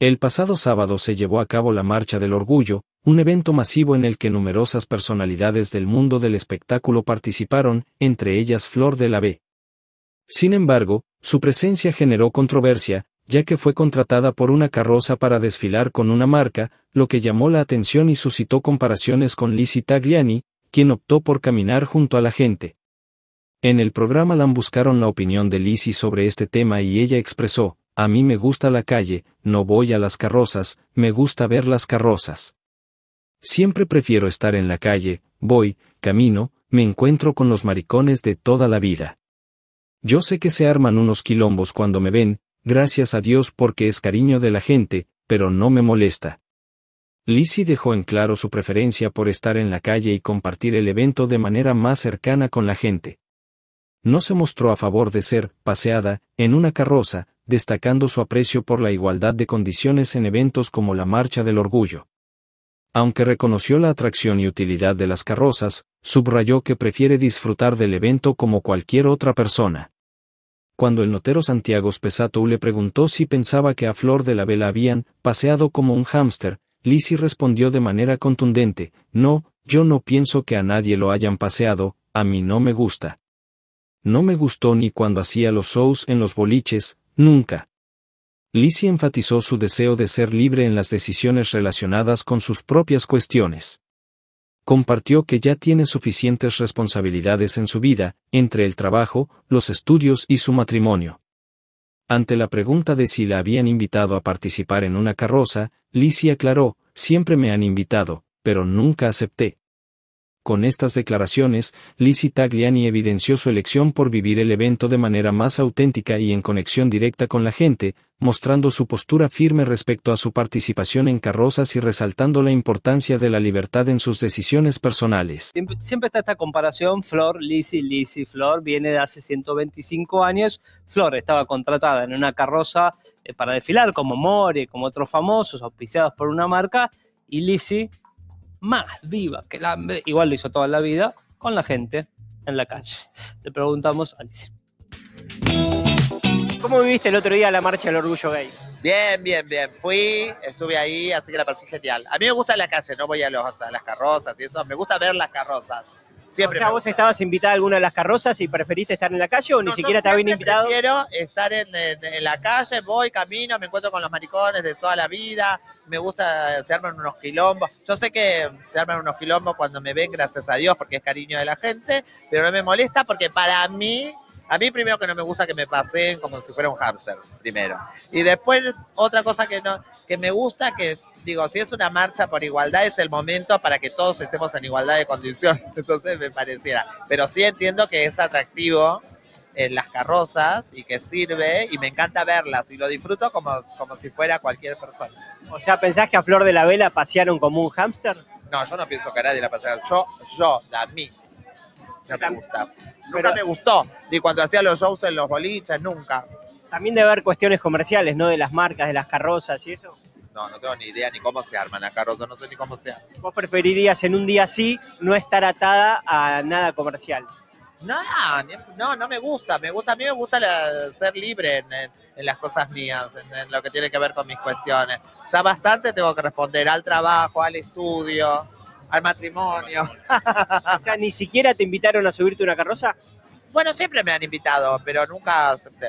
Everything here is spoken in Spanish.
El pasado sábado se llevó a cabo la Marcha del Orgullo, un evento masivo en el que numerosas personalidades del mundo del espectáculo participaron, entre ellas Flor de la B. Sin embargo, su presencia generó controversia, ya que fue contratada por una carroza para desfilar con una marca, lo que llamó la atención y suscitó comparaciones con Lizzie Tagliani, quien optó por caminar junto a la gente. En el programa LAM buscaron la opinión de Lizzie sobre este tema y ella expresó, a mí me gusta la calle, no voy a las carrozas, me gusta ver las carrozas. Siempre prefiero estar en la calle, voy, camino, me encuentro con los maricones de toda la vida. Yo sé que se arman unos quilombos cuando me ven, gracias a Dios porque es cariño de la gente, pero no me molesta. Lizzie dejó en claro su preferencia por estar en la calle y compartir el evento de manera más cercana con la gente. No se mostró a favor de ser paseada en una carroza, destacando su aprecio por la igualdad de condiciones en eventos como la Marcha del Orgullo. Aunque reconoció la atracción y utilidad de las carrozas, subrayó que prefiere disfrutar del evento como cualquier otra persona. Cuando el notero Santiago Spesato le preguntó si pensaba que a Flor de la Vela habían paseado como un hámster, Lisi respondió de manera contundente, no, yo no pienso que a nadie lo hayan paseado, a mí no me gusta. No me gustó ni cuando hacía los shows en los boliches, Nunca. Lisi enfatizó su deseo de ser libre en las decisiones relacionadas con sus propias cuestiones. Compartió que ya tiene suficientes responsabilidades en su vida, entre el trabajo, los estudios y su matrimonio. Ante la pregunta de si la habían invitado a participar en una carroza, Lisi aclaró, siempre me han invitado, pero nunca acepté. Con estas declaraciones, Lizzie Tagliani evidenció su elección por vivir el evento de manera más auténtica y en conexión directa con la gente, mostrando su postura firme respecto a su participación en carrozas y resaltando la importancia de la libertad en sus decisiones personales. Siempre, está esta comparación, Flor, Lizzie, Lizzie, Flor, viene de hace 125 años. Flor estaba contratada en una carroza eh, para desfilar como More, como otros famosos, auspiciados por una marca, y Lizzie más viva que el hambre, igual lo hizo toda la vida, con la gente en la calle. te preguntamos a ¿Cómo viviste el otro día la marcha del orgullo gay? Bien, bien, bien. Fui, estuve ahí, así que la pasé genial. A mí me gusta la calle, no voy a, a las carrozas y eso. Me gusta ver las carrozas. O sea, vos estabas invitada a alguna de las carrozas y preferiste estar en la calle o ni siquiera te habían invitado. quiero estar en, la calle, voy, camino, me encuentro con los maricones de toda la vida, me gusta, se arman unos quilombos. Yo sé que se arman unos quilombos cuando me ven, gracias a Dios, porque es cariño de la gente, pero no me molesta porque para mí a mí primero que no me gusta que me paseen como si fuera un hámster, primero. Y después otra cosa que, no, que me gusta, que digo, si es una marcha por igualdad, es el momento para que todos estemos en igualdad de condiciones, entonces me pareciera. Pero sí entiendo que es atractivo en eh, las carrozas y que sirve y me encanta verlas y lo disfruto como, como si fuera cualquier persona. O sea, ¿pensás que a Flor de la Vela pasearon como un hámster? No, yo no pienso que nadie la pasearon Yo, yo, la mí, no me Nunca me gustó, ni cuando hacía los shows en los boliches, nunca. También debe haber cuestiones comerciales, ¿no? De las marcas, de las carrozas y eso. No, no tengo ni idea ni cómo se arman las carrozas, no sé ni cómo se arman. ¿Vos preferirías en un día así no estar atada a nada comercial? no, no me gusta. Me gusta, a mí me gusta ser libre en, las cosas mías, en lo que tiene que ver con mis cuestiones. Ya bastante tengo que responder al trabajo, al estudio al matrimonio. o sea, ni siquiera te invitaron a subirte una carroza. Bueno, siempre me han invitado, pero nunca acepté.